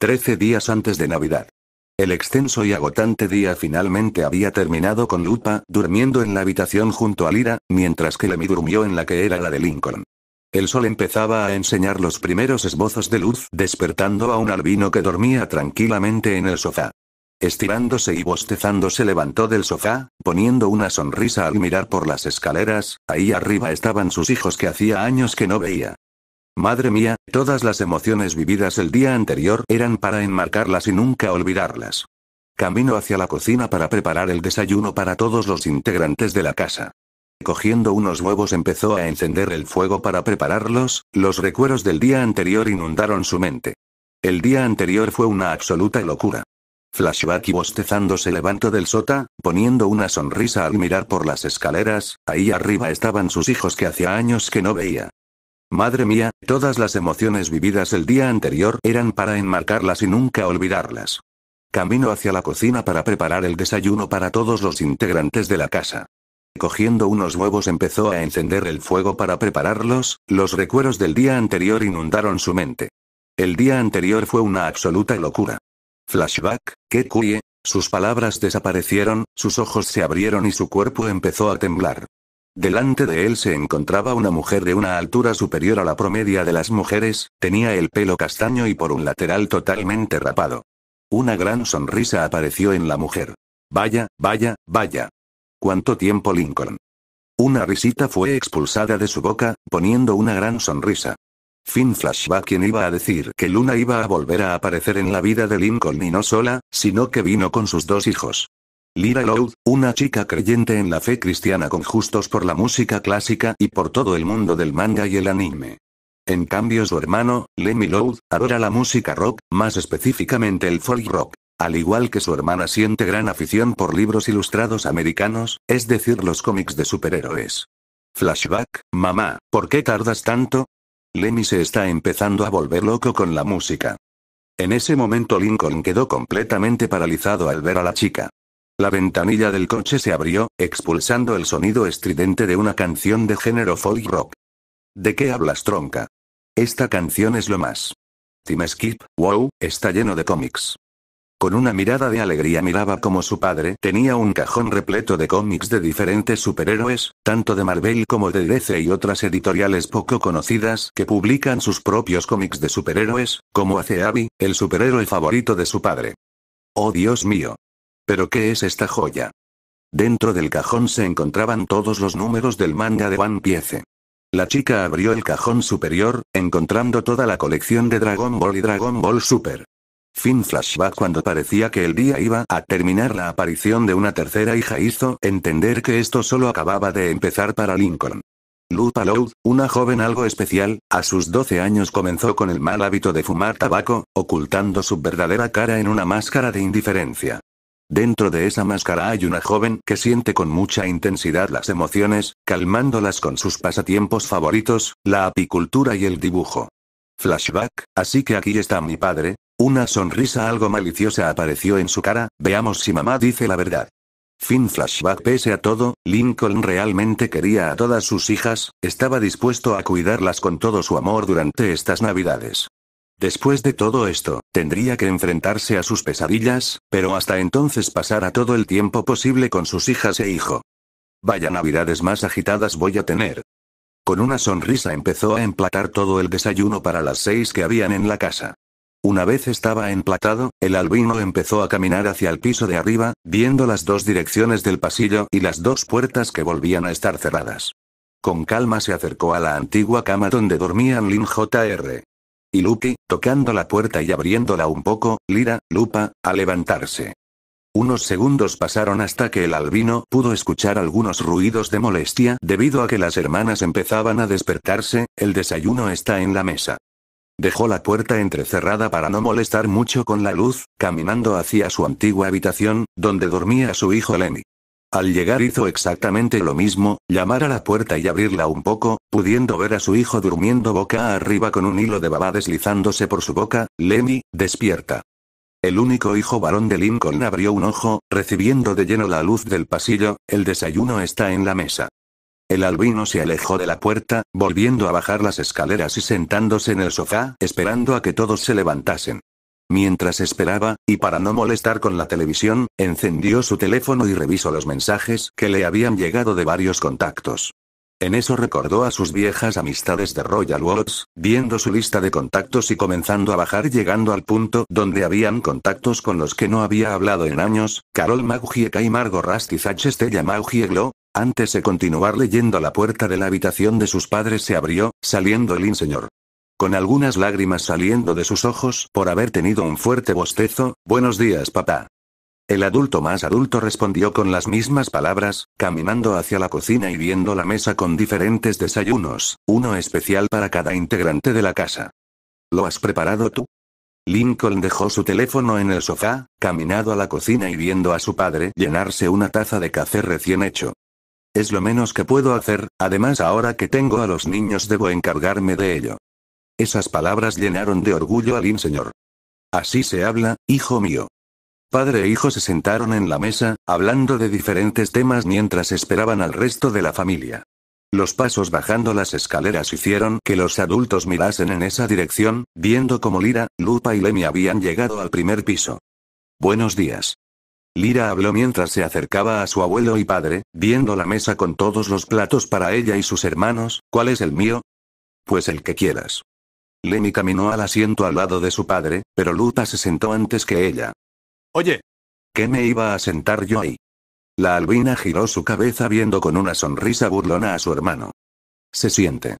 Trece días antes de Navidad. El extenso y agotante día finalmente había terminado con Lupa durmiendo en la habitación junto a Lira, mientras que Lemmy durmió en la que era la de Lincoln. El sol empezaba a enseñar los primeros esbozos de luz, despertando a un albino que dormía tranquilamente en el sofá. Estirándose y bostezando se levantó del sofá, poniendo una sonrisa al mirar por las escaleras, ahí arriba estaban sus hijos que hacía años que no veía. Madre mía, todas las emociones vividas el día anterior eran para enmarcarlas y nunca olvidarlas. Camino hacia la cocina para preparar el desayuno para todos los integrantes de la casa. Cogiendo unos huevos empezó a encender el fuego para prepararlos, los recuerdos del día anterior inundaron su mente. El día anterior fue una absoluta locura. Flashback y bostezando se levantó del sota, poniendo una sonrisa al mirar por las escaleras, ahí arriba estaban sus hijos que hacía años que no veía. Madre mía, todas las emociones vividas el día anterior eran para enmarcarlas y nunca olvidarlas. Camino hacia la cocina para preparar el desayuno para todos los integrantes de la casa. Cogiendo unos huevos empezó a encender el fuego para prepararlos, los recuerdos del día anterior inundaron su mente. El día anterior fue una absoluta locura. Flashback, qué curie, sus palabras desaparecieron, sus ojos se abrieron y su cuerpo empezó a temblar. Delante de él se encontraba una mujer de una altura superior a la promedia de las mujeres, tenía el pelo castaño y por un lateral totalmente rapado. Una gran sonrisa apareció en la mujer. Vaya, vaya, vaya. ¿Cuánto tiempo Lincoln? Una risita fue expulsada de su boca, poniendo una gran sonrisa. Fin flashback quien iba a decir que Luna iba a volver a aparecer en la vida de Lincoln y no sola, sino que vino con sus dos hijos. Lira Loud, una chica creyente en la fe cristiana con justos por la música clásica y por todo el mundo del manga y el anime. En cambio su hermano, Lemmy Loud, adora la música rock, más específicamente el folk rock. Al igual que su hermana siente gran afición por libros ilustrados americanos, es decir los cómics de superhéroes. Flashback, mamá, ¿por qué tardas tanto? Lemmy se está empezando a volver loco con la música. En ese momento Lincoln quedó completamente paralizado al ver a la chica. La ventanilla del coche se abrió, expulsando el sonido estridente de una canción de género folk rock. ¿De qué hablas, tronca? Esta canción es lo más. Tim Skip, wow, está lleno de cómics. Con una mirada de alegría miraba como su padre tenía un cajón repleto de cómics de diferentes superhéroes, tanto de Marvel como de DC y otras editoriales poco conocidas que publican sus propios cómics de superhéroes, como hace Abby, el superhéroe favorito de su padre. Oh Dios mío, ¿Pero qué es esta joya? Dentro del cajón se encontraban todos los números del manga de One Piece. La chica abrió el cajón superior, encontrando toda la colección de Dragon Ball y Dragon Ball Super. Fin flashback cuando parecía que el día iba a terminar la aparición de una tercera hija hizo entender que esto solo acababa de empezar para Lincoln. Lupa Loud, una joven algo especial, a sus 12 años comenzó con el mal hábito de fumar tabaco, ocultando su verdadera cara en una máscara de indiferencia. Dentro de esa máscara hay una joven que siente con mucha intensidad las emociones, calmándolas con sus pasatiempos favoritos, la apicultura y el dibujo. Flashback, así que aquí está mi padre. Una sonrisa algo maliciosa apareció en su cara, veamos si mamá dice la verdad. Fin flashback pese a todo, Lincoln realmente quería a todas sus hijas, estaba dispuesto a cuidarlas con todo su amor durante estas navidades. Después de todo esto, tendría que enfrentarse a sus pesadillas, pero hasta entonces pasará todo el tiempo posible con sus hijas e hijo. Vaya navidades más agitadas voy a tener. Con una sonrisa empezó a emplatar todo el desayuno para las seis que habían en la casa. Una vez estaba emplatado, el albino empezó a caminar hacia el piso de arriba, viendo las dos direcciones del pasillo y las dos puertas que volvían a estar cerradas. Con calma se acercó a la antigua cama donde dormían Lin Jr. Y Lucky, tocando la puerta y abriéndola un poco, Lira, Lupa, a levantarse. Unos segundos pasaron hasta que el albino pudo escuchar algunos ruidos de molestia debido a que las hermanas empezaban a despertarse, el desayuno está en la mesa. Dejó la puerta entrecerrada para no molestar mucho con la luz, caminando hacia su antigua habitación, donde dormía su hijo Lenny. Al llegar hizo exactamente lo mismo, llamar a la puerta y abrirla un poco, pudiendo ver a su hijo durmiendo boca arriba con un hilo de baba deslizándose por su boca, Lemmy, despierta. El único hijo varón de Lincoln abrió un ojo, recibiendo de lleno la luz del pasillo, el desayuno está en la mesa. El albino se alejó de la puerta, volviendo a bajar las escaleras y sentándose en el sofá, esperando a que todos se levantasen. Mientras esperaba, y para no molestar con la televisión, encendió su teléfono y revisó los mensajes que le habían llegado de varios contactos. En eso recordó a sus viejas amistades de Royal Watts, viendo su lista de contactos y comenzando a bajar llegando al punto donde habían contactos con los que no había hablado en años, Carol Maggie, y Margot Rastizach Estella Glow, Antes de continuar leyendo la puerta de la habitación de sus padres se abrió, saliendo el inseñor con algunas lágrimas saliendo de sus ojos por haber tenido un fuerte bostezo, Buenos días papá. El adulto más adulto respondió con las mismas palabras, caminando hacia la cocina y viendo la mesa con diferentes desayunos, uno especial para cada integrante de la casa. ¿Lo has preparado tú? Lincoln dejó su teléfono en el sofá, caminado a la cocina y viendo a su padre llenarse una taza de café recién hecho. Es lo menos que puedo hacer, además ahora que tengo a los niños debo encargarme de ello. Esas palabras llenaron de orgullo al inseñor. Así se habla, hijo mío. Padre e hijo se sentaron en la mesa, hablando de diferentes temas mientras esperaban al resto de la familia. Los pasos bajando las escaleras hicieron que los adultos mirasen en esa dirección, viendo cómo Lira, Lupa y Lemi habían llegado al primer piso. Buenos días. Lira habló mientras se acercaba a su abuelo y padre, viendo la mesa con todos los platos para ella y sus hermanos, ¿cuál es el mío? Pues el que quieras. Lemmy caminó al asiento al lado de su padre, pero Lupa se sentó antes que ella. Oye. ¿Qué me iba a sentar yo ahí? La albina giró su cabeza viendo con una sonrisa burlona a su hermano. Se siente.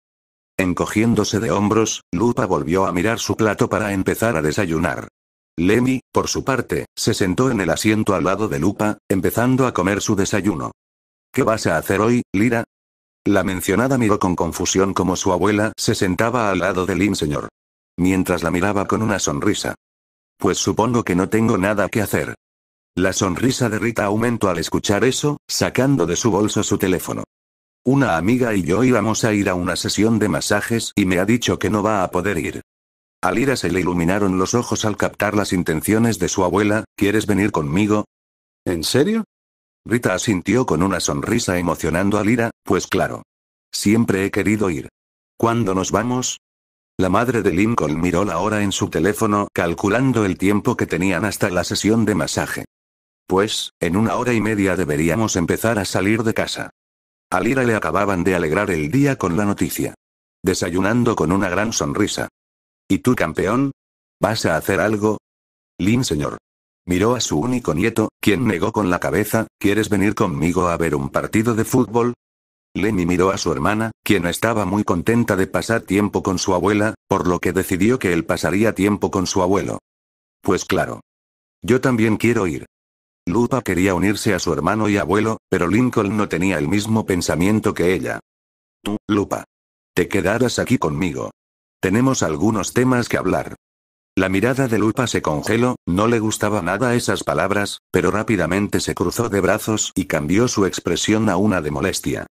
Encogiéndose de hombros, Lupa volvió a mirar su plato para empezar a desayunar. Lemmy, por su parte, se sentó en el asiento al lado de Lupa, empezando a comer su desayuno. ¿Qué vas a hacer hoy, Lira? La mencionada miró con confusión como su abuela se sentaba al lado del señor. Mientras la miraba con una sonrisa. Pues supongo que no tengo nada que hacer. La sonrisa de Rita aumentó al escuchar eso, sacando de su bolso su teléfono. Una amiga y yo íbamos a ir a una sesión de masajes y me ha dicho que no va a poder ir. Al ira se le iluminaron los ojos al captar las intenciones de su abuela, ¿quieres venir conmigo? ¿En serio? Rita asintió con una sonrisa emocionando a Lira, pues claro. Siempre he querido ir. ¿Cuándo nos vamos? La madre de Lincoln miró la hora en su teléfono, calculando el tiempo que tenían hasta la sesión de masaje. Pues, en una hora y media deberíamos empezar a salir de casa. A Lira le acababan de alegrar el día con la noticia. Desayunando con una gran sonrisa. ¿Y tú, campeón? ¿Vas a hacer algo? Lin, señor. Miró a su único nieto, quien negó con la cabeza, ¿quieres venir conmigo a ver un partido de fútbol? Lenny miró a su hermana, quien estaba muy contenta de pasar tiempo con su abuela, por lo que decidió que él pasaría tiempo con su abuelo. Pues claro. Yo también quiero ir. Lupa quería unirse a su hermano y abuelo, pero Lincoln no tenía el mismo pensamiento que ella. Tú, Lupa. Te quedarás aquí conmigo. Tenemos algunos temas que hablar. La mirada de Lupa se congeló, no le gustaba nada esas palabras, pero rápidamente se cruzó de brazos y cambió su expresión a una de molestia.